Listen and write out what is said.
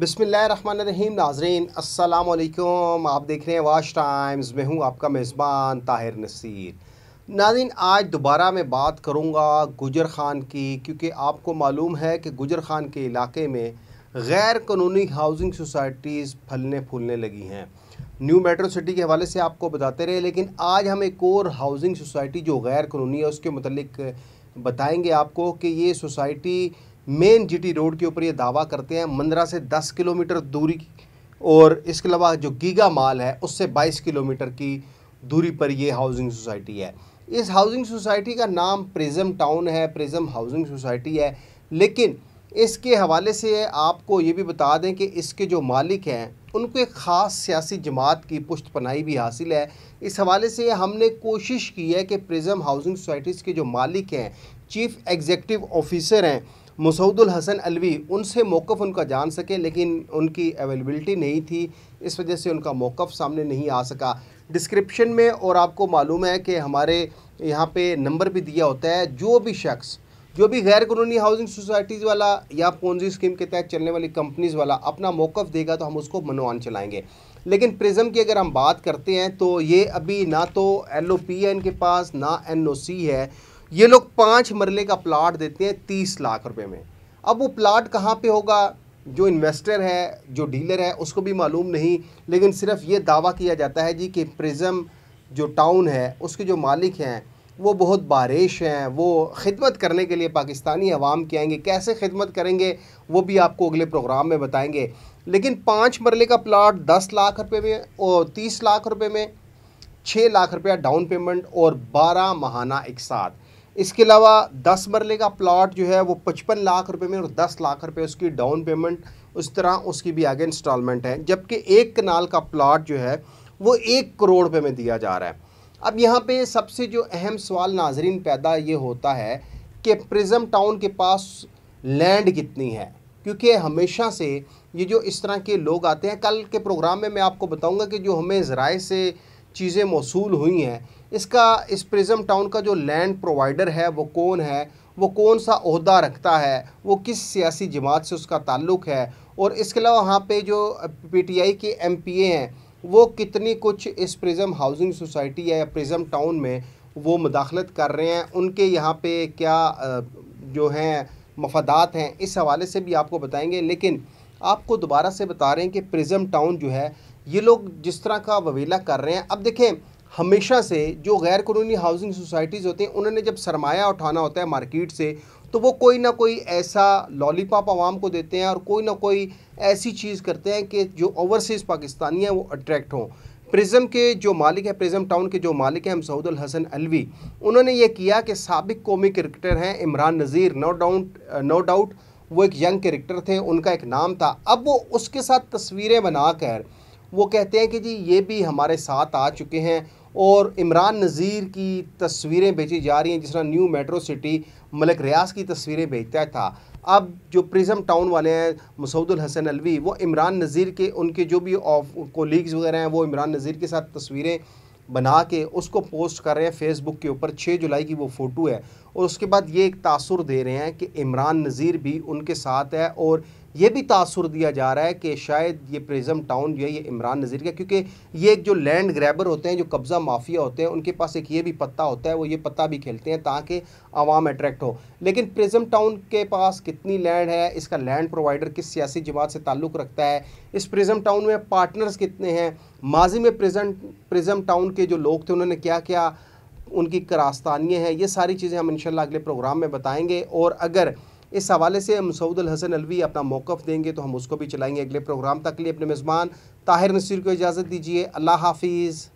बिसमीम नाजरीन असलकुम आप देख रहे हैं वाश टाइम्स मैं हूँ आपका मेज़बान ताहिर नसीर नाजीन आज दोबारा मैं बात करूँगा गुजर खान की क्योंकि आपको मालूम है कि गुजर खान के इलाके में गैर कानूनी हाउसिंग सोसाइटीज़ फलने फूलने लगी हैं न्यू मेट्रो सिटी के हवाले से आपको बताते रहे लेकिन आज हम एक और हाउसिंग सोसाइटी जो गैर कानूनी है उसके मतलब बताएँगे आपको कि ये सोसाइटी मेन जीटी रोड के ऊपर ये दावा करते हैं मंदरा से 10 किलोमीटर दूरी और इसके अलावा जो गीगा माल है उससे 22 किलोमीटर की दूरी पर ये हाउसिंग सोसाइटी है इस हाउसिंग सोसाइटी का नाम प्रिज्म टाउन है प्रिज्म हाउसिंग सोसाइटी है लेकिन इसके हवाले से आपको ये भी बता दें कि इसके जो मालिक हैं उनको एक ख़ास सियासी जमात की पुष्ट पनाई भी हासिल है इस हवाले से हमने कोशिश की है कि प्रिज्म हाउसिंग सोसाइटीज़ के जो मालिक हैं चीफ़ एग्जेक्टिव ऑफिसर हैं मसऊदुल हसन अलवी उनसे मौक़ उनका जान सके लेकिन उनकी अवेलेबिलिटी नहीं थी इस वजह से उनका मौक़ सामने नहीं आ सका डिस्क्रिप्शन में और आपको मालूम है कि हमारे यहाँ पे नंबर भी दिया होता है जो भी शख्स जो भी गैर कानूनी हाउसिंग सोसाइटीज़ वाला या पोन्जी स्कीम के तहत चलने वाली कंपनीज़ वाला अपना मौक़ देगा तो हम उसको मनोवान चलाएँगे लेकिन प्रिज़म की अगर हम बात करते हैं तो ये अभी ना तो एल ओ पी है इनके पास ना एन ओ सी है ये लोग पाँच मरले का प्लाट देते हैं तीस लाख रुपये में अब वो प्लाट कहाँ पे होगा जो इन्वेस्टर है जो डीलर है उसको भी मालूम नहीं लेकिन सिर्फ ये दावा किया जाता है जी कि प्रिज़म जो टाउन है उसके जो मालिक हैं वो बहुत बारिश हैं वो खिदमत करने के लिए पाकिस्तानी अवाम के आएंगे कैसे खिदमत करेंगे वो भी आपको अगले प्रोग्राम में बताएंगे लेकिन पाँच मरले का प्लाट दस लाख रुपये में और तीस लाख रुपये में छः लाख रुपया डाउन पेमेंट और बारह महाना एक साथ इसके अलावा दस मरले का प्लाट जो है वो पचपन लाख रुपए में और दस लाख रुपए उसकी डाउन पेमेंट उस तरह उसकी भी आगे इंस्टॉलमेंट है जबकि एक कनाल का प्लाट जो है वो एक करोड़ रुपये में दिया जा रहा है अब यहाँ पे सबसे जो अहम सवाल नाजरीन पैदा ये होता है कि प्रिज़म टाउन के पास लैंड कितनी है क्योंकि हमेशा से ये जो इस तरह के लोग आते हैं कल के प्रोग्राम में मैं आपको बताऊंगा कि जो हमें ज़राए से चीज़ें मौसू हुई हैं इसका इस प्रिज़म टाउन का जो लैंड प्रोवाइडर है वो कौन है वो कौन सा अहदा रखता है वो किस सियासी जमात से उसका ताल्लुक़ है और इसके अलावा वहाँ पे जो पीटीआई के एमपीए हैं वो कितनी कुछ इस प्रिज़म हाउसिंग सोसाइटी या प्रिज़म टाउन में वो मुदाखलत कर रहे हैं उनके यहाँ पे क्या जो हैं मफादात हैं इस हवाले से भी आपको बताएंगे लेकिन आपको दोबारा से बता रहे हैं कि प्रिज़म टाउन जो है ये लोग जिस तरह का ववेला कर रहे हैं अब देखें हमेशा से जो गैर कानूनी हाउसिंग सोसाइटीज़ होती हैं उन्होंने जब सरमाया उठाना होता है मार्केट से तो वो कोई ना कोई ऐसा लॉलीपॉप आवाम को देते हैं और कोई ना कोई ऐसी चीज़ करते हैं कि जो ओवरसीज़ पाकिस्तानी हैं वो अट्रैक्ट हों प्रिज्म के जो मालिक है प्रिज्म टाउन के जो मालिक हैं सऊदुल हसन अलवी उन्होंने ये किया कि सबक कौमी क्रिकेटर हैं Imran Nazir no doubt no doubt वो एक यंग क्रिकेटर थे उनका एक नाम था अब वो उसके साथ तस्वीरें बनाकर वो कहते हैं कि जी ये भी हमारे साथ आ चुके हैं और इमरान नज़ीर की तस्वीरें भेजी जा रही हैं जिस तरह new metro city Malik Riaz की तस्वीरें भेजता था अब जो प्रिज्म टाउन वाले हैं मसूदुल हसन अलवी वो इमरान नज़ीर के उनके जो भी कोलीग्स वगैरह हैं वो इमरान नज़ीर के साथ तस्वीरें बना के उसको पोस्ट कर रहे हैं फेसबुक के ऊपर 6 जुलाई की वो फ़ोटो है और उसके बाद ये एक तासर दे रहे हैं कि इमरान नज़ीर भी उनके साथ है और ये भी तासर दिया जा रहा है कि शायद ये प्रिज्म टाउन जो है ये इमरान नज़ीर का क्योंकि ये एक जो लैंड ग्रैबर होते हैं जो कब्ज़ा माफिया होते हैं उनके पास एक ये भी पत्ता होता है वो ये पत्ता भी खेलते हैं ताकि आवाम अट्रैक्ट हो लेकिन प्रिज्म टाउन के पास कितनी लैंड है इसका लैंड प्रोवाइडर किस सियासी जमात से ताल्लुक़ रखता है इस प्रिज्म टाउन में पार्टनर्स कितने हैं माजी में प्रिज्म प्रिज्म टाउन के जो लोग थे उन्होंने क्या क्या उनकी करास्तानियाँ हैं ये सारी चीज़ें हम इंशाल्लाह अगले प्रोग्राम में बताएँगे और अगर इस हवाले से हम हसन अलवी अपना मौक़ देंगे तो हम उसको भी चलाएंगे अगले प्रोग्राम तक के लिए अपने मेज़बान ताहिर नसीर को इजाज़त दीजिए अल्लाह हाफिज़